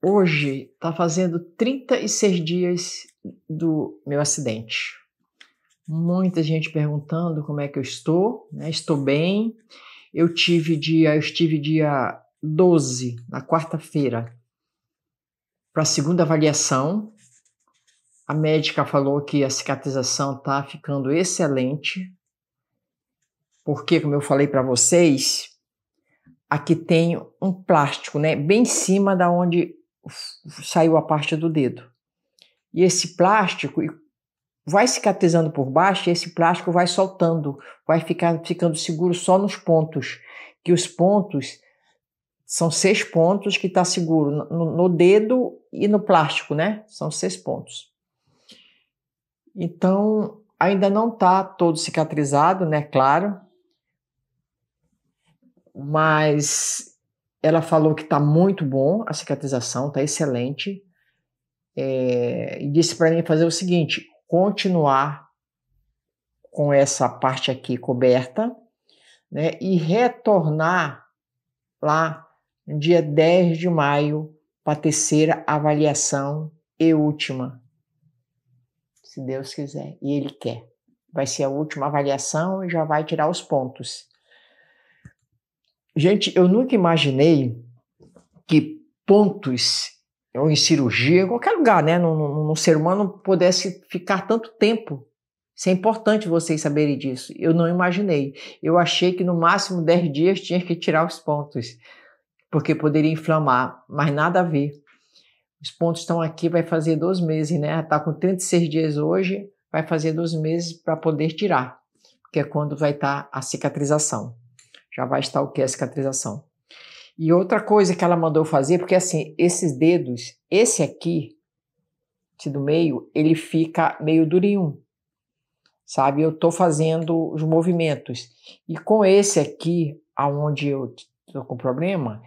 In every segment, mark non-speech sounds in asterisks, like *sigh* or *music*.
Hoje está fazendo 36 dias do meu acidente. Muita gente perguntando como é que eu estou, né? Estou bem. Eu tive dia, eu estive dia 12, na quarta-feira, para a segunda avaliação. A médica falou que a cicatrização está ficando excelente, porque, como eu falei para vocês, aqui tem um plástico, né? Bem em cima da onde saiu a parte do dedo. E esse plástico vai cicatrizando por baixo e esse plástico vai soltando, vai ficar ficando seguro só nos pontos, que os pontos são seis pontos que está seguro no, no dedo e no plástico, né? São seis pontos. Então ainda não está todo cicatrizado, né? Claro, mas ela falou que está muito bom a cicatrização, está excelente. É, e disse para mim fazer o seguinte: continuar com essa parte aqui coberta, né? E retornar lá no dia 10 de maio para a terceira avaliação e última. Se Deus quiser, e Ele quer. Vai ser a última avaliação e já vai tirar os pontos. Gente, eu nunca imaginei que pontos ou em cirurgia, em qualquer lugar, né, num, num, num ser humano pudesse ficar tanto tempo. Isso é importante vocês saberem disso. Eu não imaginei. Eu achei que no máximo 10 dias tinha que tirar os pontos, porque poderia inflamar, mas nada a ver. Os pontos estão aqui, vai fazer dois meses, né? Está com 36 dias hoje, vai fazer dois meses para poder tirar, que é quando vai estar tá a cicatrização já vai é a cicatrização. E outra coisa que ela mandou fazer, porque assim, esses dedos, esse aqui, esse do meio, ele fica meio durinho, sabe? Eu tô fazendo os movimentos. E com esse aqui, aonde eu tô com problema,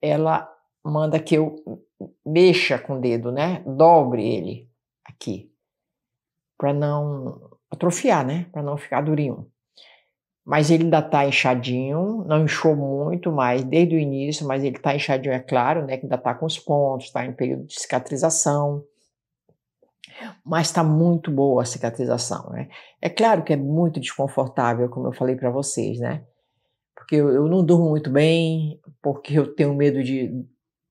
ela manda que eu mexa com o dedo, né? Dobre ele aqui, para não atrofiar, né? Para não ficar durinho mas ele ainda está inchadinho, não inchou muito mais desde o início, mas ele está inchadinho, é claro, né, que ainda está com os pontos, está em período de cicatrização, mas está muito boa a cicatrização, né? É claro que é muito desconfortável, como eu falei para vocês, né? Porque eu, eu, não durmo muito bem, porque eu tenho medo de,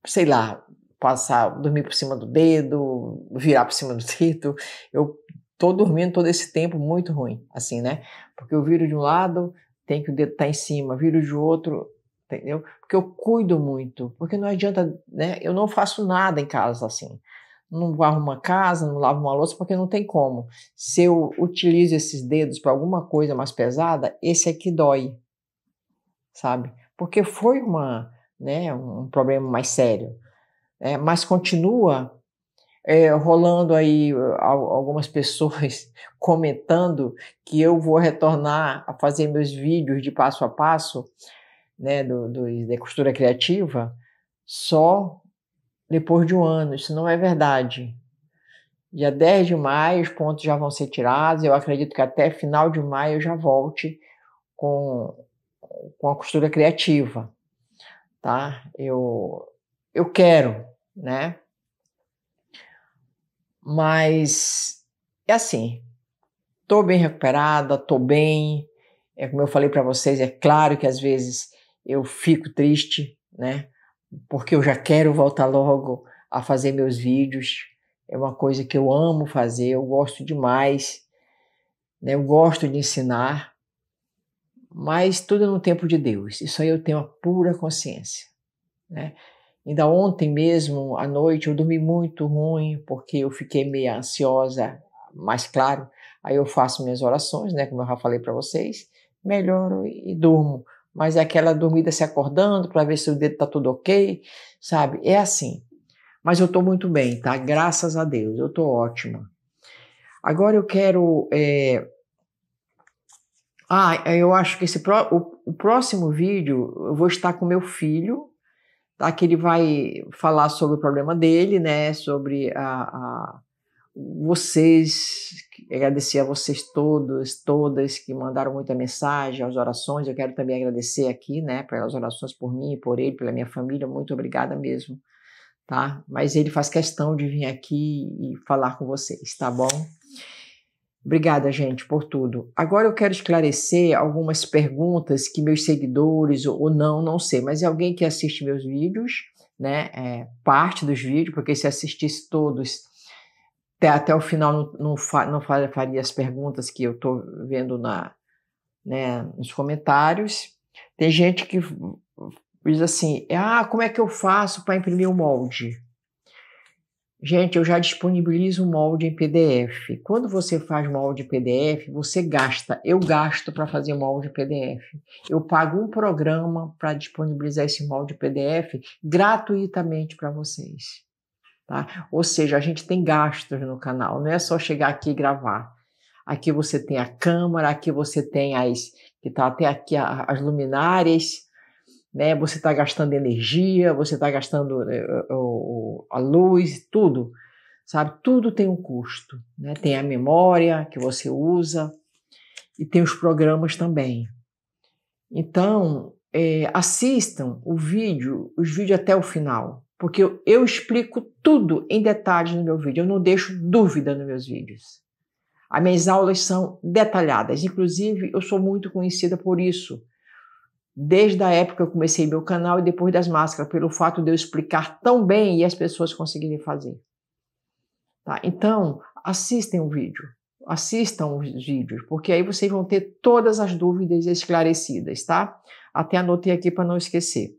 sei lá, passar, dormir por cima do dedo, virar por cima do dedo, eu tô dormindo todo esse tempo muito ruim, assim, né? Porque eu viro de um lado, tem que o dedo tá em cima, viro de outro, entendeu? Porque eu cuido muito, porque não adianta, né? Eu não faço nada em casa assim. Não arrumo uma casa, não lavo uma louça, porque não tem como. Se eu utilizo esses dedos para alguma coisa mais pesada, esse aqui dói, sabe? Porque foi uma, né, um problema mais sério. É, mas continua é, rolando aí uh, algumas pessoas *laughs* comentando que eu vou retornar a fazer meus vídeos de passo a passo, né, do, do, da costura criativa, só depois de um ano. Isso não é verdade. Dia 10 de maio, os pontos já vão ser tirados. Eu acredito que até final de maio eu já volte com, com a costura criativa, tá? Eu, eu quero, né? Mas é assim, tô bem recuperada, tô bem. É como eu falei para vocês, é claro que às vezes eu fico triste, né? Porque eu já quero voltar logo a fazer meus vídeos. É uma coisa que eu amo fazer, eu gosto demais. Né? Eu gosto de ensinar, mas tudo no tempo de Deus. Isso aí eu tenho a pura consciência, né? Ainda ontem mesmo à noite eu dormi muito ruim porque eu fiquei meio ansiosa, mas claro, aí eu faço minhas orações, né, como eu já falei para vocês, melhoro e durmo. Mas é aquela dormida se acordando para ver se o dedo tá tudo ok, sabe? É assim. Mas eu tô muito bem, tá? Graças a Deus, eu tô ótima. Agora eu quero. É... Ah, eu acho que esse pro... o, próximo vídeo eu vou estar com meu filho, tá? que ele vai falar sobre o problema dele, né? Sobre a, a vocês, agradecer a vocês todos, todas que mandaram muita mensagem, as orações. Eu quero também agradecer aqui, né, pelas orações por mim, por ele, pela minha família. Muito obrigada mesmo, tá? Mas ele faz questão de vir aqui e falar com vocês, tá bom? Obrigada, gente, por tudo. Agora eu quero esclarecer algumas perguntas que meus seguidores, ou não, não sei, mas é alguém que assiste meus vídeos, né? É, parte dos vídeos, porque se assistisse todos até, até o final, não, não, fa, não faria as perguntas que eu estou vendo na, né, nos comentários. Tem gente que diz assim: ah, como é que eu faço para imprimir o um molde? Gente, eu já disponibilizo um molde em PDF. Quando você faz molde PDF, você gasta. Eu gasto para fazer molde PDF. Eu pago um programa para disponibilizar esse molde PDF gratuitamente para vocês. Tá? Ou seja, a gente tem gastos no canal, não é só chegar aqui e gravar. Aqui você tem a câmera, aqui você tem as que tá até aqui as luminárias, né? Você está gastando energia, você está gastando eh, a luz, tudo, sabe? Tudo tem um custo, né? Tem a memória que você usa e tem os programas também. Então, é, assistam o vídeo, os vídeos até o final, porque eu, eu explico tudo em detalhes no meu vídeo, eu não deixo dúvida nos meus vídeos. As minhas aulas são detalhadas, inclusive eu sou muito conhecida por isso desde a época que eu comecei meu canal e depois das máscaras, pelo fato de eu explicar tão bem e as pessoas conseguirem fazer. Tá? Então, assistem o vídeo, assistam os vídeos, porque aí vocês vão ter todas as dúvidas esclarecidas, tá? Até anotei aqui para não esquecer.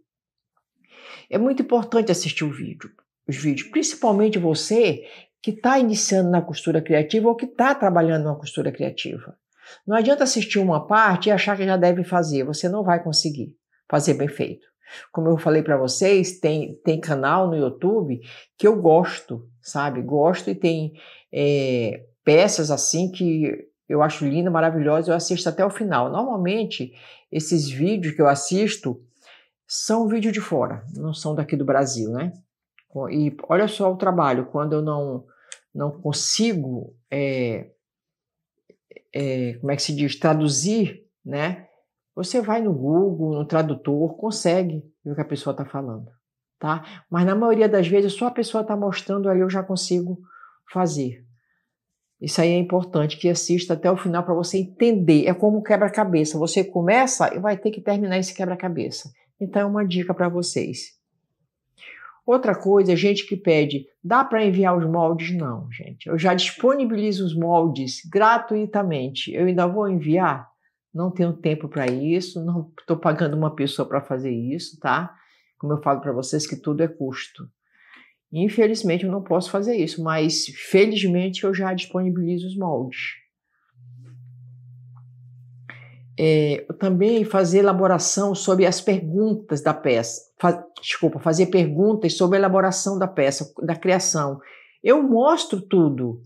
É muito importante assistir o vídeo, os vídeos, principalmente você que está iniciando na costura criativa ou que está trabalhando na costura criativa. Não adianta assistir uma parte e achar que já deve fazer, você não vai conseguir fazer bem feito. Como eu falei para vocês, tem, tem canal no YouTube que eu gosto, sabe? Gosto e tem é, peças assim que eu acho linda, maravilhosa, eu assisto até o final. Normalmente, esses vídeos que eu assisto são vídeos de fora, não são daqui do Brasil, né? E olha só o trabalho, quando eu não, não consigo é, é, como é que se diz, traduzir, né? Você vai no Google, no tradutor, consegue ver o que a pessoa está falando, tá? Mas na maioria das vezes só a pessoa está mostrando ali, eu já consigo fazer. Isso aí é importante que assista até o final para você entender. É como quebra-cabeça. Você começa e vai ter que terminar esse quebra-cabeça. Então é uma dica para vocês. Outra coisa, gente que pede, dá para enviar os moldes? Não, gente. Eu já disponibilizo os moldes gratuitamente. Eu ainda vou enviar? Não tenho tempo para isso, não estou pagando uma pessoa para fazer isso, tá? Como eu falo para vocês que tudo é custo. Infelizmente eu não posso fazer isso, mas felizmente eu já disponibilizo os moldes é, também fazer elaboração sobre as perguntas da peça. Fa Desculpa, fazer perguntas sobre a elaboração da peça, da criação. Eu mostro tudo.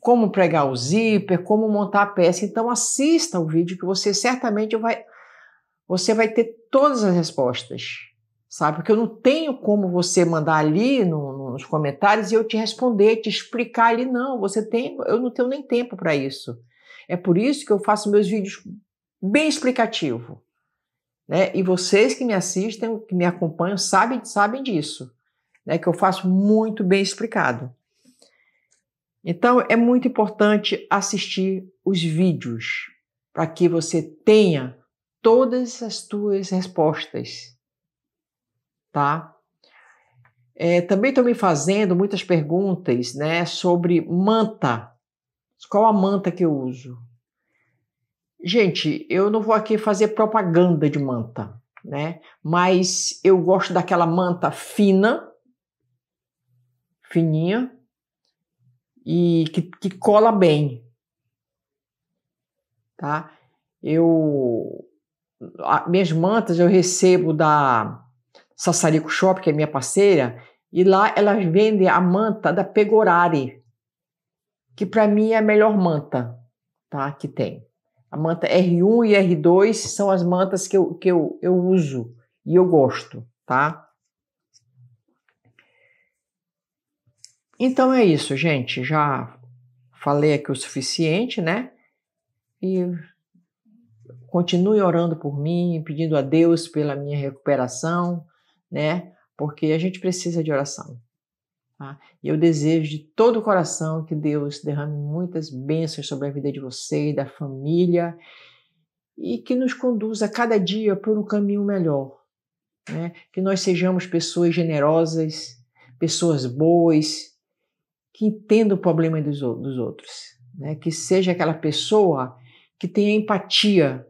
Como pregar o zíper, como montar a peça. Então assista o vídeo que você certamente vai você vai ter todas as respostas. Sabe? Porque eu não tenho como você mandar ali no, nos comentários e eu te responder, te explicar ali não. Você tem, eu não tenho nem tempo para isso. É por isso que eu faço meus vídeos bem explicativo. Né? E vocês que me assistem, que me acompanham, sabem, sabem disso. Né? Que eu faço muito bem explicado. Então, é muito importante assistir os vídeos para que você tenha todas as suas respostas, tá? É, também estão me fazendo muitas perguntas, né, sobre manta, qual a manta que eu uso? Gente, eu não vou aqui fazer propaganda de manta, né? Mas eu gosto daquela manta fina, fininha e que, que cola bem, tá? Eu a, minhas mantas eu recebo da Sassarico Shop, que é minha parceira, e lá elas vendem a manta da Pegorari, que para mim é a melhor manta tá, que tem. A manta R1 e R2 são as mantas que eu, que eu, eu uso e eu gosto, tá? Então é isso, gente. Já falei aqui o suficiente, né? E continue orando por mim, pedindo a Deus pela minha recuperação, né? Porque a gente precisa de oração. Tá? E eu desejo de todo o coração que Deus derrame muitas bênçãos sobre a vida de e da família, e que nos conduza cada dia por um caminho melhor. Né? Que nós sejamos pessoas generosas, pessoas boas, que entendam o problema dos, dos outros. Né? Que seja aquela pessoa que tenha empatia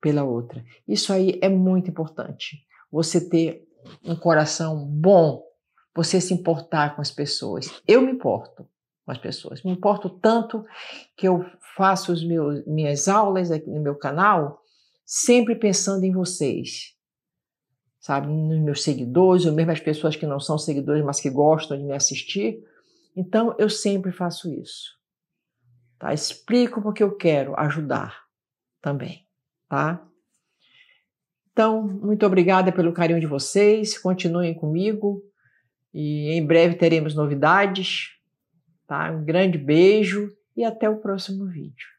pela outra. Isso aí é muito importante. Você ter um coração bom você se importar com as pessoas. Eu me importo com as pessoas. Me importo tanto que eu faço as minhas aulas aqui no meu canal sempre pensando em vocês. Sabe, nos meus seguidores, ou mesmo as pessoas que não são seguidores, mas que gostam de me assistir. Então, eu sempre faço isso. Tá? Explico porque eu quero ajudar também, tá? Então, muito obrigada pelo carinho de vocês. Continuem comigo. E em breve teremos novidades. Tá? Um grande beijo e até o próximo vídeo.